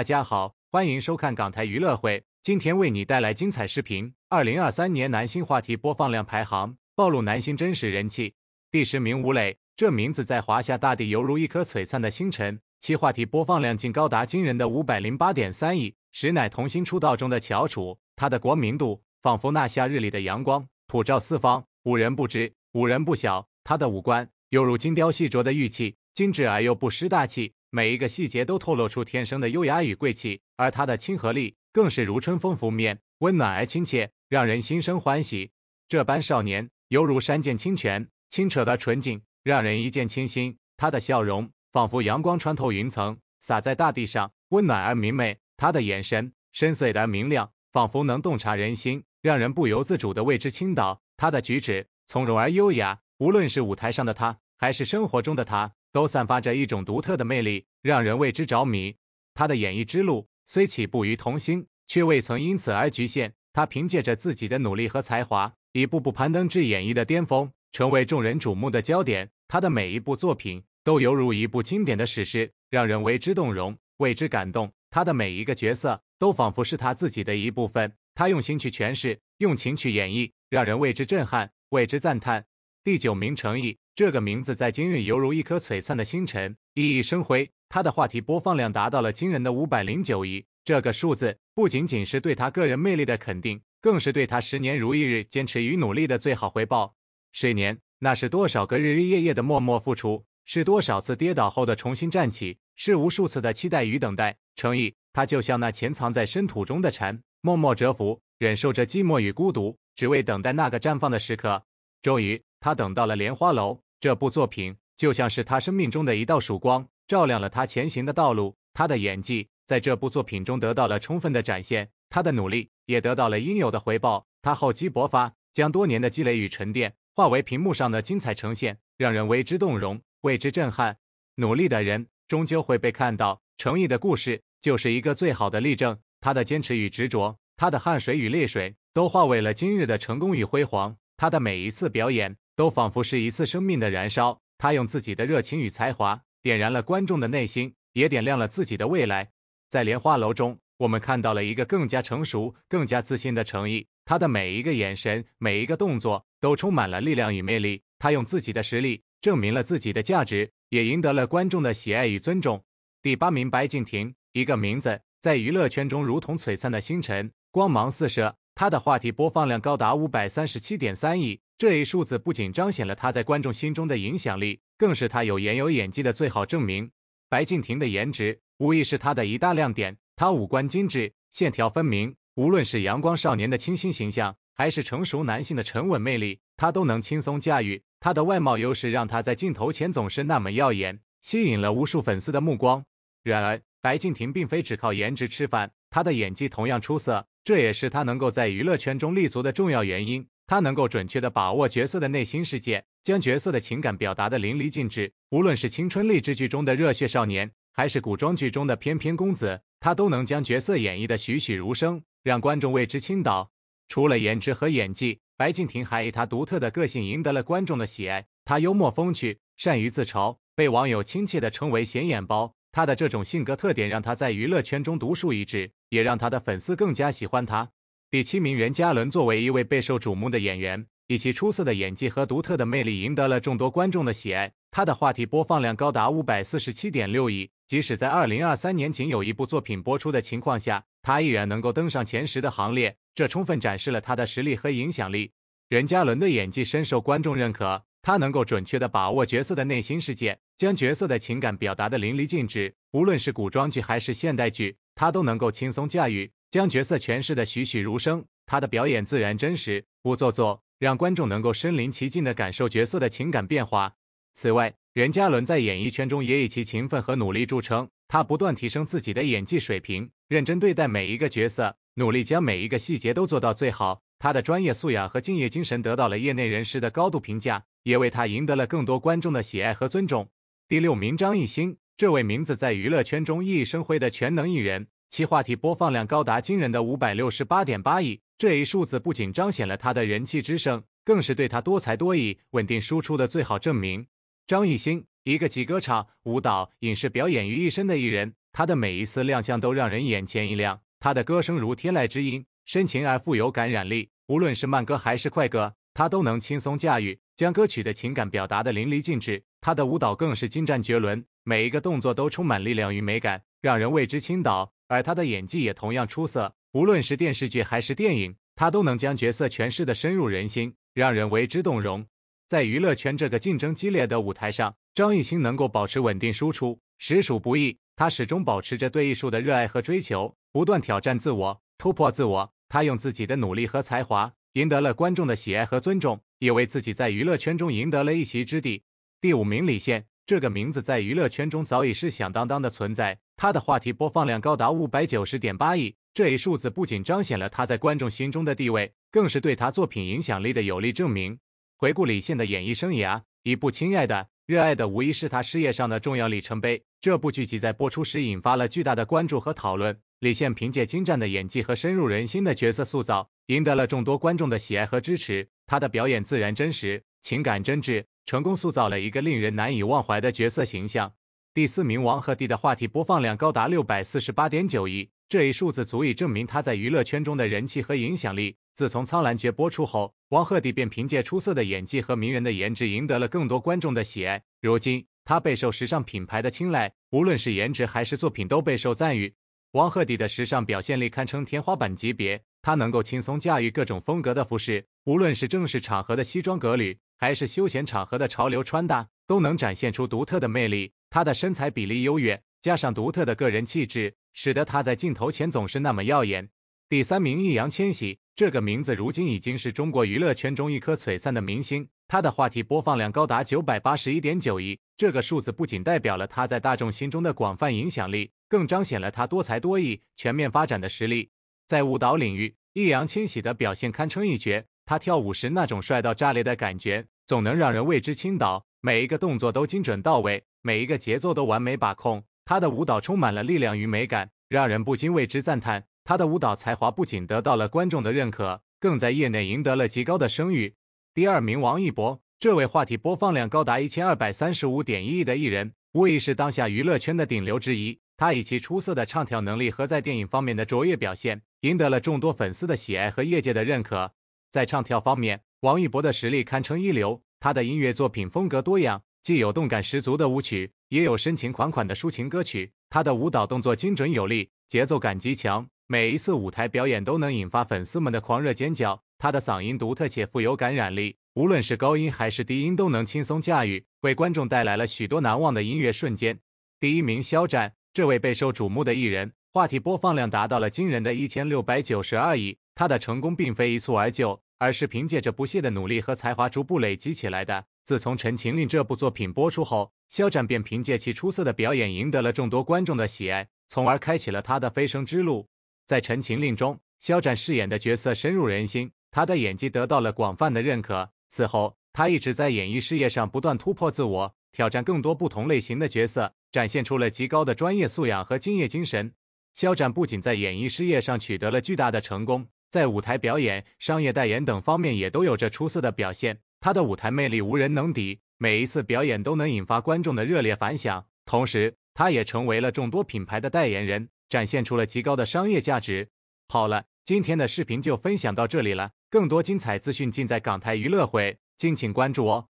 大家好，欢迎收看港台娱乐会。今天为你带来精彩视频：二零二三年男星话题播放量排行，暴露男星真实人气。第十名吴磊，这名字在华夏大地犹如一颗璀璨的星辰，其话题播放量竟高达惊人的五百零八点三亿，实乃童星出道中的翘楚。他的国民度仿佛那夏日里的阳光，普照四方，五人不知，五人不晓。他的五官犹如精雕细琢的玉器，精致而又不失大气。每一个细节都透露出天生的优雅与贵气，而她的亲和力更是如春风拂面，温暖而亲切，让人心生欢喜。这般少年犹如山涧清泉，清澈而纯净，让人一见倾心。他的笑容仿佛阳光穿透云层，洒在大地上，温暖而明媚。他的眼神深邃而明亮，仿佛能洞察人心，让人不由自主的为之倾倒。他的举止从容而优雅，无论是舞台上的他，还是生活中的他。都散发着一种独特的魅力，让人为之着迷。他的演艺之路虽起步于童星，却未曾因此而局限。他凭借着自己的努力和才华，一步步攀登至演艺的巅峰，成为众人瞩目的焦点。他的每一部作品都犹如一部经典的史诗，让人为之动容，为之感动。他的每一个角色都仿佛是他自己的一部分。他用心去诠释，用情去演绎，让人为之震撼，为之赞叹。第九名，成毅。这个名字在今日犹如一颗璀璨的星辰，熠熠生辉。他的话题播放量达到了惊人的五百零九亿，这个数字不仅仅是对他个人魅力的肯定，更是对他十年如一日坚持与努力的最好回报。十年，那是多少个日日夜夜的默默付出，是多少次跌倒后的重新站起，是无数次的期待与等待。诚毅，他就像那潜藏在深土中的蝉，默默蛰伏，忍受着寂寞与孤独，只为等待那个绽放的时刻。终于，他等到了莲花楼。这部作品就像是他生命中的一道曙光，照亮了他前行的道路。他的演技在这部作品中得到了充分的展现，他的努力也得到了应有的回报。他厚积薄发，将多年的积累与沉淀化为屏幕上的精彩呈现，让人为之动容，为之震撼。努力的人终究会被看到，诚意的故事就是一个最好的例证。他的坚持与执着，他的汗水与泪水，都化为了今日的成功与辉煌。他的每一次表演。都仿佛是一次生命的燃烧。他用自己的热情与才华点燃了观众的内心，也点亮了自己的未来。在莲花楼中，我们看到了一个更加成熟、更加自信的诚毅。他的每一个眼神，每一个动作，都充满了力量与魅力。他用自己的实力证明了自己的价值，也赢得了观众的喜爱与尊重。第八名，白敬亭，一个名字在娱乐圈中如同璀璨的星辰，光芒四射。他的话题播放量高达五百三十七点三亿。这一数字不仅彰显了他在观众心中的影响力，更是他有颜有演技的最好证明。白敬亭的颜值无疑是他的一大亮点，他五官精致，线条分明，无论是阳光少年的清新形象，还是成熟男性的沉稳魅力，他都能轻松驾驭。他的外貌优势让他在镜头前总是那么耀眼，吸引了无数粉丝的目光。然而，白敬亭并非只靠颜值吃饭，他的演技同样出色，这也是他能够在娱乐圈中立足的重要原因。他能够准确地把握角色的内心世界，将角色的情感表达得淋漓尽致。无论是青春励志剧中的热血少年，还是古装剧中的翩翩公子，他都能将角色演绎得栩栩如生，让观众为之倾倒。除了颜值和演技，白敬亭还以他独特的个性赢得了观众的喜爱。他幽默风趣，善于自嘲，被网友亲切地称为“显眼包”。他的这种性格特点让他在娱乐圈中独树一帜，也让他的粉丝更加喜欢他。第七名任嘉伦作为一位备受瞩目的演员，以其出色的演技和独特的魅力赢得了众多观众的喜爱。他的话题播放量高达五百四十七点六亿，即使在二零二三年仅有一部作品播出的情况下，他依然能够登上前十的行列，这充分展示了他的实力和影响力。任嘉伦的演技深受观众认可，他能够准确的把握角色的内心世界，将角色的情感表达的淋漓尽致。无论是古装剧还是现代剧，他都能够轻松驾驭。将角色诠释得栩栩如生，他的表演自然真实，不做作，让观众能够身临其境地感受角色的情感变化。此外，任嘉伦在演艺圈中也以其勤奋和努力著称，他不断提升自己的演技水平，认真对待每一个角色，努力将每一个细节都做到最好。他的专业素养和敬业精神得到了业内人士的高度评价，也为他赢得了更多观众的喜爱和尊重。第六名，张艺兴，这位名字在娱乐圈中熠熠生辉的全能艺人。其话题播放量高达惊人的五百六十八点八亿，这一数字不仅彰显了他的人气之盛，更是对他多才多艺、稳定输出的最好证明。张艺兴，一个集歌唱、舞蹈、影视表演于一身的艺人，他的每一次亮相都让人眼前一亮。他的歌声如天籁之音，深情而富有感染力，无论是慢歌还是快歌，他都能轻松驾驭，将歌曲的情感表达得淋漓尽致。他的舞蹈更是精湛绝伦。每一个动作都充满力量与美感，让人为之倾倒。而他的演技也同样出色，无论是电视剧还是电影，他都能将角色诠释的深入人心，让人为之动容。在娱乐圈这个竞争激烈的舞台上，张艺兴能够保持稳定输出，实属不易。他始终保持着对艺术的热爱和追求，不断挑战自我，突破自我。他用自己的努力和才华，赢得了观众的喜爱和尊重，也为自己在娱乐圈中赢得了一席之地。第五名，李现。这个名字在娱乐圈中早已是响当当的存在，他的话题播放量高达五百九十点八亿，这一数字不仅彰显了他在观众心中的地位，更是对他作品影响力的有力证明。回顾李现的演艺生涯，《一部亲爱的热爱的》无疑是他事业上的重要里程碑。这部剧集在播出时引发了巨大的关注和讨论，李现凭借精湛的演技和深入人心的角色塑造，赢得了众多观众的喜爱和支持。他的表演自然真实，情感真挚。成功塑造了一个令人难以忘怀的角色形象。第四名王鹤棣的话题播放量高达六百四十八点九亿，这一数字足以证明他在娱乐圈中的人气和影响力。自从《苍兰诀》播出后，王鹤棣便凭借出色的演技和迷人的颜值赢得了更多观众的喜爱。如今，他备受时尚品牌的青睐，无论是颜值还是作品都备受赞誉。王鹤棣的时尚表现力堪称天花板级别，他能够轻松驾驭各种风格的服饰，无论是正式场合的西装革履。还是休闲场合的潮流穿搭，都能展现出独特的魅力。她的身材比例优越，加上独特的个人气质，使得她在镜头前总是那么耀眼。第三名，易烊千玺这个名字如今已经是中国娱乐圈中一颗璀璨的明星。他的话题播放量高达九百八十一点九亿，这个数字不仅代表了他在大众心中的广泛影响力，更彰显了他多才多艺、全面发展的实力。在舞蹈领域，易烊千玺的表现堪称一绝。他跳舞时那种帅到炸裂的感觉，总能让人为之倾倒。每一个动作都精准到位，每一个节奏都完美把控。他的舞蹈充满了力量与美感，让人不禁为之赞叹。他的舞蹈才华不仅得到了观众的认可，更在业内赢得了极高的声誉。第二名王一博，这位话题播放量高达一千二百三十五点一亿的艺人，无疑是当下娱乐圈的顶流之一。他以其出色的唱跳能力和在电影方面的卓越表现，赢得了众多粉丝的喜爱和业界的认可。在唱跳方面，王一博的实力堪称一流。他的音乐作品风格多样，既有动感十足的舞曲，也有深情款款的抒情歌曲。他的舞蹈动作精准有力，节奏感极强，每一次舞台表演都能引发粉丝们的狂热尖叫。他的嗓音独特且富有感染力，无论是高音还是低音都能轻松驾驭，为观众带来了许多难忘的音乐瞬间。第一名肖战，这位备受瞩目的艺人，话题播放量达到了惊人的一千六百九十二亿。他的成功并非一蹴而就，而是凭借着不懈的努力和才华逐步累积起来的。自从《陈情令》这部作品播出后，肖战便凭借其出色的表演赢得了众多观众的喜爱，从而开启了他的飞升之路。在《陈情令》中，肖战饰演的角色深入人心，他的演技得到了广泛的认可。此后，他一直在演艺事业上不断突破自我，挑战更多不同类型的角色，展现出了极高的专业素养和敬业精神。肖战不仅在演艺事业上取得了巨大的成功，在舞台表演、商业代言等方面也都有着出色的表现，他的舞台魅力无人能敌，每一次表演都能引发观众的热烈反响。同时，他也成为了众多品牌的代言人，展现出了极高的商业价值。好了，今天的视频就分享到这里了，更多精彩资讯尽在港台娱乐会，敬请关注哦。